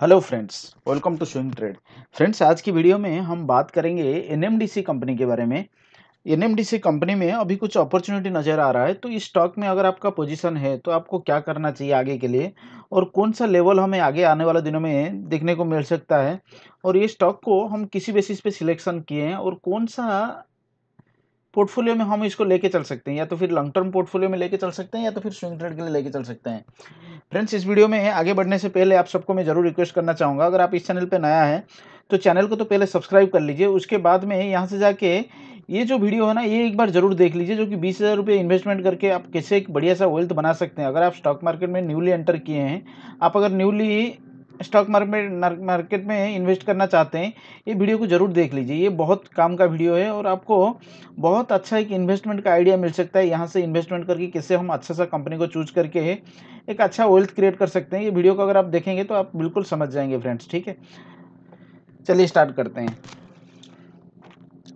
hello friends welcome to swing trade friends आज की video में हम बात करेंगे एनएमडीसी कंपनी के बारे में एनएमडीसी कंपनी में अभी कुछ अपॉर्चुनिटी नज़र आ रहा है तो इस स्टॉक में अगर आपका पोजीशन है तो आपको क्या करना चाहिए आगे के लिए और कौन सा लेवल हमें आगे आने वाले दिनों में देखने को मिल सकता है और ये स्टॉक को हम किसी बेसिस पे सिलेक्शन किए हैं और कौन सा पोर्टफोलियो में हम इसको लेके चल सकते हैं या तो फिर लॉन्ग टर्म पोर्टफोलियो में लेके चल सकते हैं या तो फिर स्विंग ट्रेड के लिए लेके चल सकते हैं फ्रेंड्स इस वीडियो में आगे बढ़ने से पहले आप सबको मैं जरूर रिक्वेस्ट करना चाहूँगा अगर आप इस चैनल पर नया है तो चैनल को तो पहले सब्सक्राइब कर लीजिए उसके बाद में यहाँ से जाके ये जो वीडियो है ना ये एक बार जरूर देख लीजिए जो कि बीस हज़ार रुपये इन्वेस्टमेंट करके आप कैसे एक बढ़िया सा वेल्थ बना सकते हैं अगर आप स्टॉक मार्केट में न्यूली एंटर किए हैं आप अगर न्यूली स्टॉक मार्केट मार्केट में इन्वेस्ट करना चाहते हैं ये वीडियो को ज़रूर देख लीजिए ये बहुत काम का वीडियो है और आपको बहुत अच्छा एक इन्वेस्टमेंट का आइडिया मिल सकता है यहाँ से इन्वेस्टमेंट करके किससे हम अच्छा सा कंपनी को चूज करके एक अच्छा वेल्थ क्रिएट कर सकते हैं ये वीडियो को अगर आप देखेंगे तो आप बिल्कुल समझ जाएंगे फ्रेंड्स ठीक है चलिए स्टार्ट करते हैं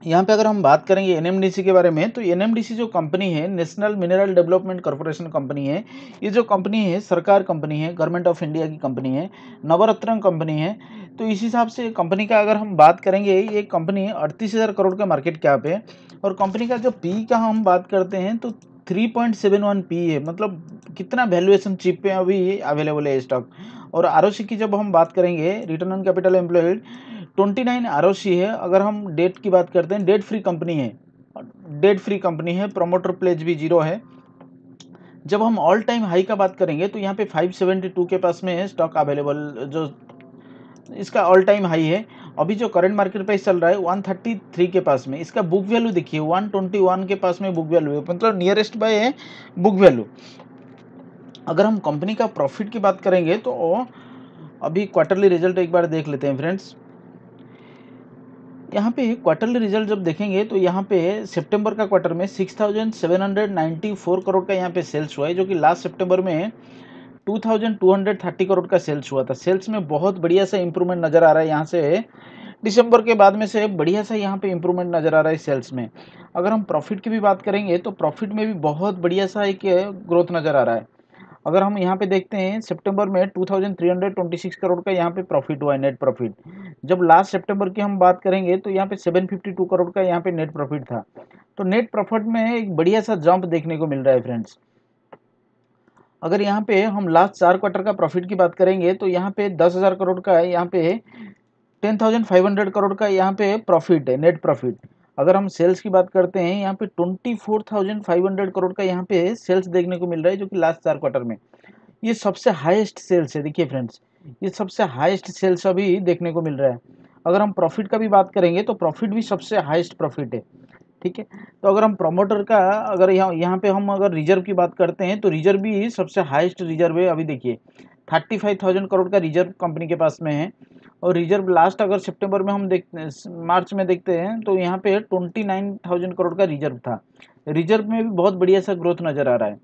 यहाँ पे अगर हम बात करेंगे एनएमडीसी के बारे में तो एनएमडीसी जो कंपनी है national mineral development corporation company है ये जो कंपनी है सरकार कंपनी है गवर्नमेंट ऑफ इंडिया की कंपनी है नवरत्न कंपनी है तो इस हिसाब से कंपनी का अगर हम बात करेंगे ये कंपनी अड़तीस हज़ार करोड़ का मार्केट कैप है और कंपनी का जो पी का हम बात करते हैं तो three point seven one P है मतलब कितना वैल्यूएशन चिप पे अभी अवेलेबल है स्टॉक और आर की जब हम बात करेंगे return on capital employed twenty nine R है अगर हम डेट की बात करते हैं डेट फ्री कंपनी है डेट फ्री कंपनी है प्रोमोटर प्लेज भी जीरो है जब हम ऑल टाइम हाई का बात करेंगे तो यहाँ पे 572 के पास में है स्टॉक अवेलेबल जो इसका ऑल टाइम हाई है अभी जो करंट मार्केट प्राइस चल रहा है 133 के पास में इसका बुक वैल्यू देखिए 121 के पास में बुक वैल्यू है मतलब नियरेस्ट बाय है बुक वैल्यू अगर हम कंपनी का प्रॉफिट की बात करेंगे तो अभी क्वार्टरली रिजल्ट एक बार देख लेते हैं फ्रेंड्स यहाँ पे क्वार्टरली रिजल्ट जब देखेंगे तो यहाँ पे सितंबर का क्वार्टर में 6,794 करोड़ का यहाँ पे सेल्स हुआ है जो कि लास्ट सितंबर में 2,230 करोड़ का सेल्स हुआ था सेल्स में बहुत बढ़िया सा इम्प्रूवमेंट नज़र आ रहा है यहाँ से दिसंबर के बाद में से बढ़िया सा यहाँ पे इम्प्रूवमेंट नज़र आ रहा है सेल्स में अगर हम प्रॉफिट की भी बात करेंगे तो प्रॉफिट में भी बहुत बढ़िया सा एक ग्रोथ नज़र आ रहा है अगर हम यहाँ पे देखते हैं सितंबर में 2326 करोड़ का यहाँ पे प्रॉफिट हुआ है नेट प्रॉफिट जब लास्ट सितंबर की हम बात करेंगे तो यहाँ पे 752 करोड़ का यहाँ पे नेट प्रॉफिट था तो नेट प्रॉफिट में एक बढ़िया सा जंप देखने को मिल रहा है फ्रेंड्स अगर यहाँ पे हम लास्ट चार क्वार्टर का प्रॉफिट की बात करेंगे तो यहाँ पे दस हज़ार करोड़ का यहाँ पे ten thousand five hundred crore का यहाँ पे प्रॉफिट है नेट प्रॉफिट अगर हम सेल्स की बात करते हैं यहाँ पे 24,500 करोड़ का यहाँ पे सेल्स देखने को मिल रहा है जो कि लास्ट चार क्वार्टर में ये सबसे हाईएस्ट सेल्स है देखिए फ्रेंड्स ये सबसे हाईएस्ट सेल्स अभी देखने को मिल रहा है अगर हम प्रॉफिट का भी बात करेंगे तो प्रॉफिट भी सबसे हाईएस्ट प्रॉफिट है ठीक है तो अगर हम प्रमोटर का अगर यहाँ यहाँ पे हम अगर रिजर्व की बात करते हैं तो रिजर्व भी सबसे हाइस्ट रिजर्व है अभी देखिए थर्टी फाइव थाउजेंड करोड़ का रिजर्व कंपनी के पास में है और रिजर्व लास्ट अगर सितंबर में हम देखते मार्च में देखते हैं तो यहाँ पे ट्वेंटी नाइन थाउजेंड करोड़ का रिजर्व था रिजर्व में भी बहुत बढ़िया सा ग्रोथ नज़र आ रहा है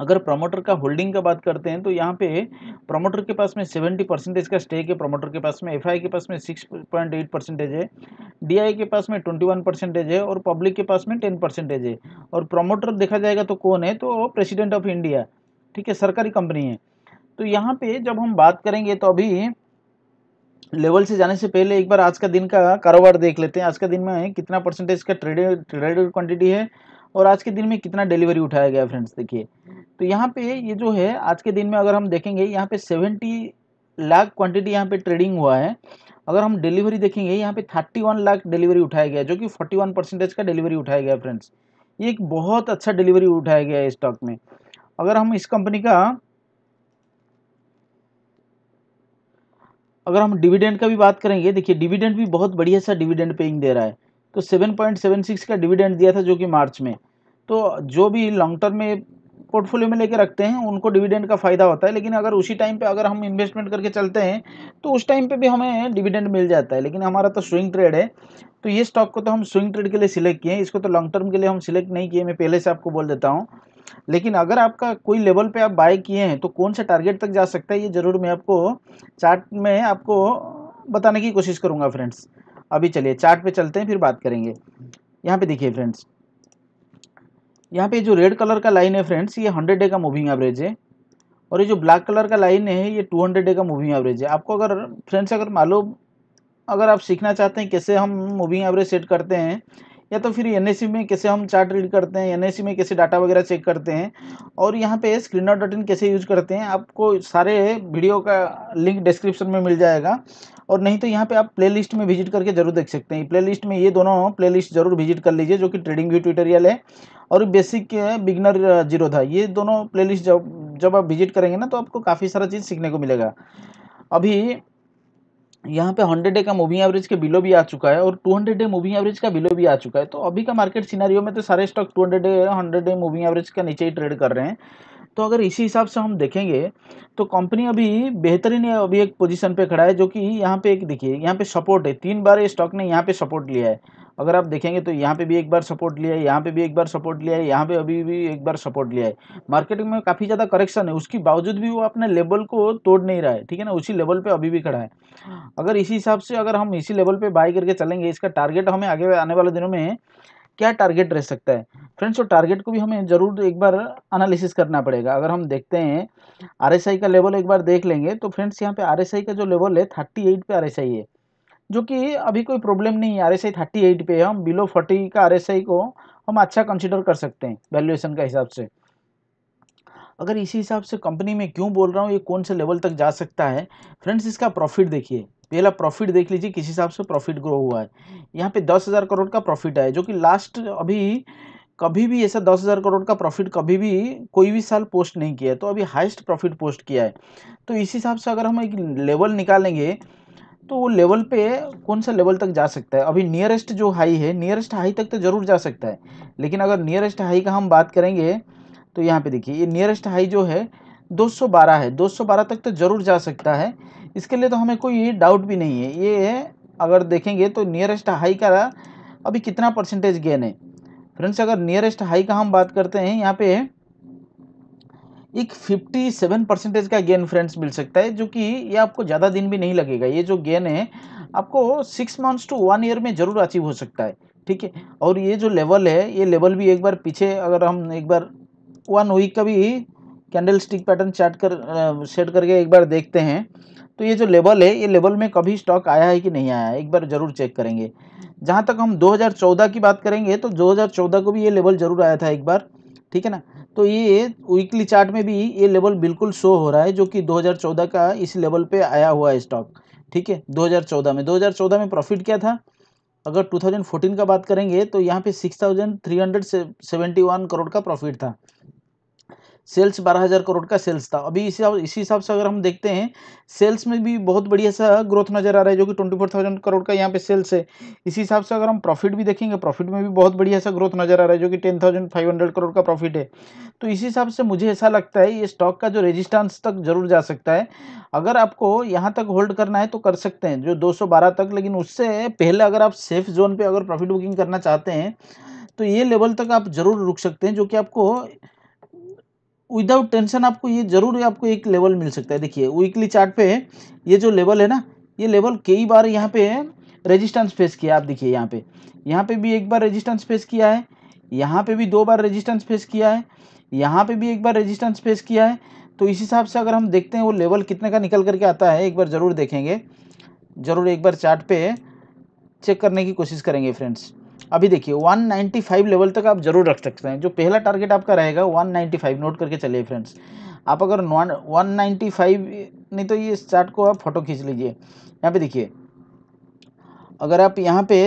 अगर प्रमोटर का होल्डिंग का बात करते हैं तो यहाँ पे प्रमोटर के पास में सेवेंटी परसेंटेज का स्टेक है प्रमोटर के पास में एफ के पास में सिक्स पॉइंट एट परसेंटेज है डी के पास में ट्वेंटी वन परसेंटेज है और पब्लिक के पास में टेन परसेंटेज है और प्रमोटर देखा जाएगा तो कौन है तो प्रेसिडेंट ऑफ इंडिया ठीक है सरकारी कंपनी है तो यहाँ पे जब हम बात करेंगे तो अभी लेवल से जाने से पहले एक बार आज का दिन का कारोबार देख लेते हैं आज का दिन में कितना परसेंटेज का ट्रेडेड क्वांटिटी है और आज के दिन में कितना डिलीवरी उठाया गया फ्रेंड्स देखिए तो यहाँ पे ये जो है आज के दिन में अगर हम देखेंगे यहाँ पे सेवेंटी लाख क्वांटिटी यहाँ पे ट्रेडिंग हुआ है अगर हम डिलीवरी देखेंगे यहाँ पे थर्टी वन लाख डिलीवरी उठाया गया जो कि फोर्टी वन परसेंटेज का डिलीवरी उठाया गया फ्रेंड्स ये एक बहुत अच्छा डिलीवरी उठाया गया है स्टॉक में अगर हम इस कंपनी का अगर हम डिविडेंड का भी बात करेंगे देखिए डिविडेंड भी बहुत बढ़िया सा डिविडेंड पेइंग दे रहा है तो 7.76 का डिविडेंड दिया था जो कि मार्च में तो जो भी लॉन्ग टर्म में पोर्टफोलियो में लेके रखते हैं उनको डिविडेंड का फ़ायदा होता है लेकिन अगर उसी टाइम पे अगर हम इन्वेस्टमेंट करके चलते हैं तो उस टाइम पे भी हमें डिविडेंड मिल जाता है लेकिन हमारा तो स्विंग ट्रेड है तो ये स्टॉक को तो हम स्विंग ट्रेड के लिए सिलेक्ट किए इसको तो लॉन्ग टर्म के लिए हम सिलेक्ट नहीं किए मैं पहले से आपको बोल देता हूँ लेकिन अगर आपका कोई लेवल पे आप बाय किए हैं तो कौन से टारगेट तक जा सकता है ये ज़रूर मैं आपको चार्ट में आपको बताने की कोशिश करूंगा फ्रेंड्स अभी चलिए चार्ट पे चलते हैं फिर बात करेंगे यहाँ पे देखिए फ्रेंड्स यहाँ पे जो रेड कलर का लाइन है फ्रेंड्स ये हंड्रेड डे का मूविंग एवरेज है और ये जो ब्लैक कलर का लाइन है ये टू हंड्रेड डे का मूविंग एवरेज है आपको अगर फ्रेंड्स अगर मालूम अगर आप सीखना चाहते हैं कैसे हम मूविंग एवरेज सेट करते हैं या तो फिर एन में कैसे हम चार्ट रीड करते हैं एन में कैसे डाटा वगैरह चेक करते हैं और यहाँ पे स्क्रीन डॉट इन कैसे यूज करते हैं आपको सारे वीडियो का लिंक डिस्क्रिप्शन में मिल जाएगा और नहीं तो यहाँ पे आप प्लेलिस्ट में विजिट करके जरूर देख सकते हैं प्लेलिस्ट में ये दोनों प्लेलिस्ट जरूर विजिट कर लीजिए जो कि ट्रेडिंग व्यू ट्यूटोरियल है और बेसिक बिगनर जीरो था ये दोनों प्लेलिस्ट जब जब आप विजिट करेंगे ना तो आपको काफ़ी सारा चीज़ सीखने को मिलेगा अभी यहाँ पे हंड्रेड डे का मूविंग एवरेज के बिलो भी आ चुका है और 200 डे मूविंग एवरेज का बिलो भी आ चुका है तो अभी का मार्केट सिनारियो में तो सारे stock 200 day hundred day moving average का नीचे ही ट्रेड कर रहे हैं तो अगर इसी हिसाब से हम देखेंगे तो कंपनी अभी बेहतरीन अभी एक पोजीशन पे खड़ा है जो कि यहाँ पे एक देखिए यहाँ पे सपोर्ट है तीन बार ये स्टॉक ने यहाँ पे सपोर्ट लिया है अगर आप देखेंगे तो यहाँ पे भी एक बार सपोर्ट लिया है यहाँ पे भी एक बार सपोर्ट लिया है यहाँ पे अभी भी एक बार सपोर्ट लिया है मार्केटिंग में काफ़ी ज़्यादा करेक्शन है उसके बावजूद भी वो अपने लेवल को तोड़ नहीं रहा है ठीक है ना उसी लेवल पर अभी भी खड़ा है अगर इसी हिसाब से अगर हम इसी लेवल पर बाई करके चलेंगे इसका टारगेट हमें आगे आने वाले दिनों में क्या टारगेट रह सकता है फ्रेंड्स और टारगेट को भी हमें ज़रूर एक बार एनालिसिस करना पड़ेगा अगर हम देखते हैं आरएसआई का लेवल एक बार देख लेंगे तो फ्रेंड्स यहाँ पे आरएसआई का जो लेवल है थर्टी एट पे आरएसआई है जो कि अभी कोई प्रॉब्लम नहीं है R S I thirty eight पे हम बिलो फोर्टी का आर एस आई को हम अच्छा कंसिडर कर सकते हैं वैल्यूएशन का हिसाब से अगर इसी हिसाब से कंपनी में क्यों बोल रहा हूँ ये कौन से लेवल तक जा सकता है फ्रेंड्स इसका प्रॉफिट देखिए पहला प्रॉफिट देख लीजिए किस हिसाब से प्रॉफिट ग्रो हुआ है यहाँ पे दस हज़ार करोड़ का प्रॉफिट है जो कि लास्ट अभी कभी भी ऐसा दस हज़ार करोड़ का प्रॉफिट कभी भी कोई भी साल पोस्ट नहीं किया है तो अभी हाइस्ट प्रॉफिट पोस्ट किया है तो इसी हिसाब से अगर हम एक लेवल निकालेंगे तो वो लेवल पे कौन सा लेवल तक जा सकता है अभी नियरेस्ट जो हाई है नियरेस्ट हाई तक तो ज़रूर जा सकता है लेकिन अगर नियरेस्ट हाई का हम बात करेंगे तो यहाँ पे देखिए ये नियरेस्ट हाई जो है 212 है 212 तक तो ज़रूर जा सकता है इसके लिए तो हमें कोई डाउट भी नहीं है ये है अगर देखेंगे तो नियरेस्ट हाई का अभी कितना परसेंटेज गेन है फ्रेंड्स अगर नियरेस्ट हाई का हम बात करते हैं यहाँ पे एक 57 परसेंटेज का गेन फ्रेंड्स मिल सकता है जो कि ये आपको ज़्यादा दिन भी नहीं लगेगा ये जो गेन है आपको six months to one year में ज़रूर अचीव हो सकता है ठीक है और ये जो लेवल है ये लेवल भी एक बार पीछे अगर हम एक बार वन वीक का भी कैंडल स्टिक पैटर्न चार्ट कर सेट करके एक बार देखते हैं तो ये जो लेवल है ये लेवल में कभी स्टॉक आया है कि नहीं आया है एक बार ज़रूर चेक करेंगे जहाँ तक हम 2014 की बात करेंगे तो 2014 को भी ये लेवल ज़रूर आया था एक बार ठीक है ना तो ये वीकली चार्ट में भी ये लेवल बिल्कुल शो हो रहा है जो कि 2014 का इस लेवल पे आया हुआ है स्टॉक ठीक है 2014 में 2014 में प्रॉफिट क्या था अगर 2014 का बात करेंगे तो यहाँ पे 6371 करोड़ का प्रॉफिट था सेल्स बारह हज़ार करोड़ का सेल्स था अभी इस इसी हिसाब से अगर हम देखते हैं सेल्स में भी बहुत बढ़िया सा ग्रोथ नज़र आ रहा है जो कि ट्वेंटी फोर थाउजेंड करोड़ का यहाँ पे सेल्स है इसी हिसाब से अगर हम प्रॉफिट भी देखेंगे प्रॉफिट में भी बहुत बढ़िया सा ग्रोथ नज़र आ रहा है जो कि ten thousand five hundred crore का प्रॉफिट है तो इसी हिसाब से मुझे ऐसा लगता है ये स्टॉक का जो रेजिस्टेंस तक जरूर जा सकता है अगर आपको यहाँ तक होल्ड करना है तो कर सकते हैं जो बारह तक लेकिन उससे पहले अगर आप सेफ जोन पर अगर प्रॉफिट बुकिंग करना चाहते हैं तो ये लेवल तक आप ज़रूर रुक सकते हैं जो कि आपको विदाउट टेंशन आपको ये जरूर आपको एक लेवल मिल सकता है देखिए वीकली चार्ट पे ये जो लेवल है ना ये लेवल कई बार यहाँ पे रेजिस्टेंस फेस किया आप देखिए यहाँ पे यहाँ पे भी एक बार रेजिस्टेंस फेस किया है यहाँ पे भी दो बार रेजिस्टेंस फेस किया है यहाँ पे भी एक बार रेजिस्टेंस फेस किया है तो इस हिसाब से अगर हम देखते हैं वो लेवल कितने का निकल करके आता है एक बार ज़रूर देखेंगे ज़रूर एक बार चार्ट पे चेक करने की कोशिश करेंगे फ्रेंड्स अभी देखिए 195 लेवल तक आप जरूर रख सकते हैं जो पहला टारगेट आपका रहेगा 195 नोट करके चलिए फ्रेंड्स आप अगर वन 195 नहीं तो ये चार्ट को आप फोटो खींच लीजिए यहाँ पे देखिए अगर आप यहाँ पे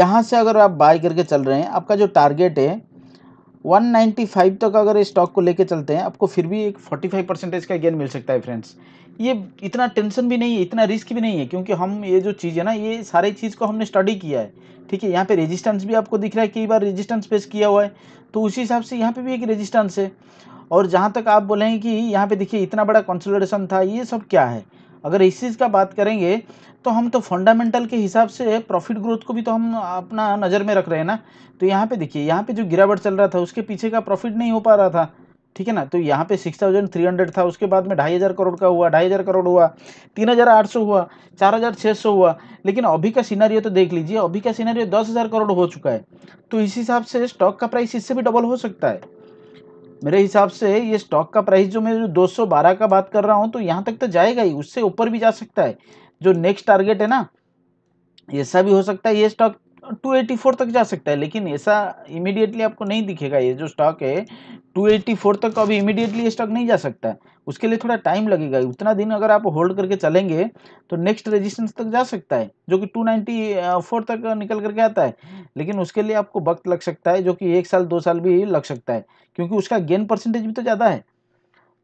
यहाँ से अगर आप बाय करके चल रहे हैं आपका जो टारगेट है 195 तक अगर इस स्टॉक को लेके चलते हैं आपको फिर भी एक 45 परसेंटेज का गेन मिल सकता है फ्रेंड्स ये इतना टेंशन भी नहीं है इतना रिस्क भी नहीं है क्योंकि हम ये जो चीज़ है ना ये सारी चीज़ को हमने स्टडी किया है ठीक है यहाँ पे रेजिस्टेंस भी आपको दिख रहा है कई बार रेजिस्टेंस पेश किया हुआ है तो उसी हिसाब से यहाँ पे भी एक रेजिस्टेंस है और जहाँ तक आप बोलेंगे कि यहाँ पे देखिए इतना बड़ा कंसोलिडेशन था ये सब क्या है अगर इस चीज़ का बात करेंगे तो हम तो फंडामेंटल के हिसाब से प्रॉफिट ग्रोथ को भी तो हम अपना नज़र में रख रहे हैं ना तो यहाँ पे देखिए यहाँ पे जो गिरावट चल रहा था उसके पीछे का प्रॉफिट नहीं हो पा रहा था ठीक है ना तो यहाँ पे सिक्स थाउजेंड थ्री हंड्रेड था उसके बाद में ढाई हज़ार करोड़ का हुआ ढाई हज़ार करोड़ हुआ तीन हज़ार आठ सौ हुआ चार हज़ार छः सौ हुआ लेकिन अभी का सीनारियो तो देख लीजिए अभी का सीनारियो दस हज़ार करोड़ हो चुका है तो इस हिसाब से स्टॉक का प्राइस इससे भी डबल हो सकता है मेरे हिसाब से ये स्टॉक का प्राइस जो मैं जो दो सौ बारह का बात कर रहा हूँ तो यहाँ तक तो जाएगा ही उससे ऊपर भी जा सकता है जो नेक्स्ट टारगेट है ना ऐसा भी हो सकता है ये स्टॉक 284 तक जा सकता है लेकिन ऐसा इमीडिएटली आपको नहीं दिखेगा ये जो स्टॉक है 284 तक अभी इमीडिएटली स्टॉक नहीं जा सकता उसके लिए थोड़ा टाइम लगेगा उतना दिन अगर आप होल्ड करके चलेंगे तो नेक्स्ट रेजिस्टेंस तक जा सकता है जो कि 294 तक निकल करके आता है लेकिन उसके लिए आपको वक्त लग सकता है जो कि एक साल दो साल भी लग सकता है क्योंकि उसका गेन परसेंटेज भी तो ज़्यादा है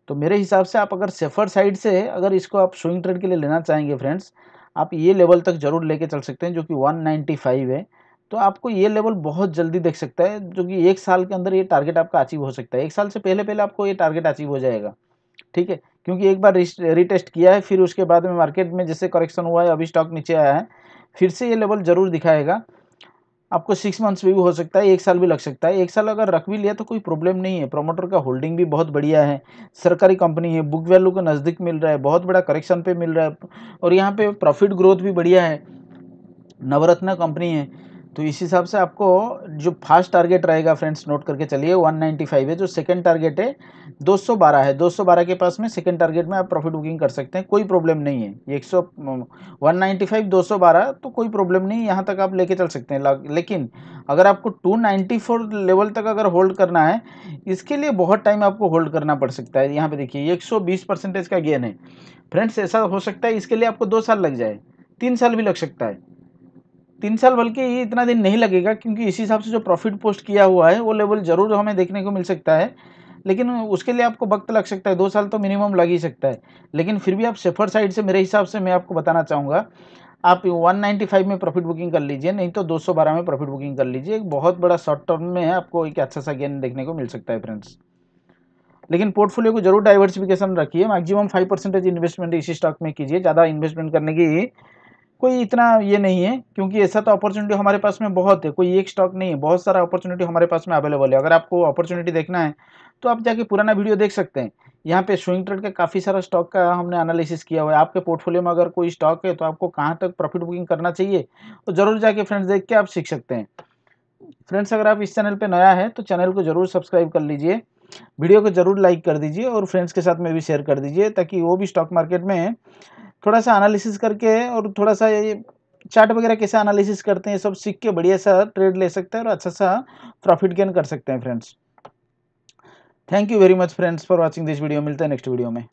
तो मेरे हिसाब से आप अगर सेफर साइड से अगर इसको आप स्विंग ट्रेड के लिए लेना चाहेंगे फ्रेंड्स आप ये लेवल तक जरूर लेके चल सकते हैं जो कि वन है तो आपको ये लेवल बहुत जल्दी देख सकता है जो कि एक साल के अंदर ये टारगेट आपका अचीव हो सकता है एक साल से पहले पहले आपको ये टारगेट अचीव हो जाएगा ठीक है क्योंकि एक बार रिटेस्ट किया है फिर उसके बाद में मार्केट में जैसे करेक्शन हुआ है अभी स्टॉक नीचे आया है फिर से ये लेवल ज़रूर दिखाएगा आपको सिक्स मंथ्स भी हो सकता है एक साल भी लग सकता है एक साल अगर रख भी लिया तो कोई प्रॉब्लम नहीं है प्रोमोटर का होल्डिंग भी बहुत बढ़िया है सरकारी कंपनी है बुक वैल्यू के नज़दीक मिल रहा है बहुत बड़ा करेक्शन पे मिल रहा है और यहाँ पे प्रॉफिट ग्रोथ भी बढ़िया है नवरत्न कंपनी है तो इस हिसाब से आपको जो फास्ट टारगेट रहेगा फ्रेंड्स नोट करके चलिए 195 है जो सेकंड टारगेट है 212 है 212 के पास में सेकंड टारगेट में आप प्रॉफिट बुकिंग कर सकते हैं कोई प्रॉब्लम नहीं है एक सौ 195 तो कोई प्रॉब्लम नहीं यहाँ तक आप लेके चल सकते हैं लेकिन अगर आपको 294 लेवल तक अगर होल्ड करना है इसके लिए बहुत टाइम आपको होल्ड करना पड़ सकता है यहाँ पर देखिए एक परसेंटेज का गेन है फ्रेंड्स ऐसा हो सकता है इसके लिए आपको दो साल लग जाए तीन साल भी लग सकता है तीन साल बल्कि इतना दिन नहीं लगेगा क्योंकि इसी हिसाब से जो प्रॉफिट पोस्ट किया हुआ है वो लेवल ज़रूर हमें देखने को मिल सकता है लेकिन उसके लिए आपको वक्त लग सकता है दो साल तो मिनिमम लग ही सकता है लेकिन फिर भी आप सेफर साइड से मेरे हिसाब से मैं आपको बताना चाहूँगा आप 195 में प्रॉफिट बुकिंग कर लीजिए नहीं तो 212 में प्रॉफिट बुकिंग कर लीजिए एक बहुत बड़ा शॉर्ट टर्म में है आपको एक अच्छा सा गेन देखने को मिल सकता है फ्रेंड्स लेकिन पोर्टफोलियो को जरूर डाइवर्सिफिकेशन रखिए मैक्सिमम फाइव परसेंटेज इन्वेस्टमेंट इसी स्टॉक में कीजिए ज़्यादा इन्वेस्टमेंट करने की कोई इतना ये नहीं है क्योंकि ऐसा तो अपॉर्चुनिटी हमारे पास में बहुत है कोई एक स्टॉक नहीं है बहुत सारा अपॉर्चुनिटी हमारे पास में अवेलेबल है अगर आपको अपॉर्चुनिटी देखना है तो आप जाके पुराना वीडियो देख सकते हैं यहाँ पे स्विंग ट्रेड का काफ़ी सारा स्टॉक का हमने एनालिसिस किया हुआ है आपके पोर्टफोलियो में अगर कोई स्टॉक है तो आपको कहाँ तक प्रॉफिट बुकिंग करना चाहिए तो ज़रूर जाके फ्रेंड्स देख के आप सीख सकते हैं फ्रेंड्स अगर आप इस चैनल पर नया है तो चैनल को ज़रूर सब्सक्राइब कर लीजिए वीडियो को ज़रूर लाइक कर दीजिए और फ्रेंड्स के साथ में भी शेयर कर दीजिए ताकि वो भी स्टॉक मार्केट में थोड़ा सा एनालिसिस करके और थोड़ा सा ये चार्ट वगैरह कैसे एनालिसिस करते हैं ये सब सीख के बढ़िया सा ट्रेड ले सकते हैं और अच्छा सा प्रॉफिट गेन कर सकते हैं friends thank you very much friends for watching this video मिलता है नेक्स्ट वीडियो में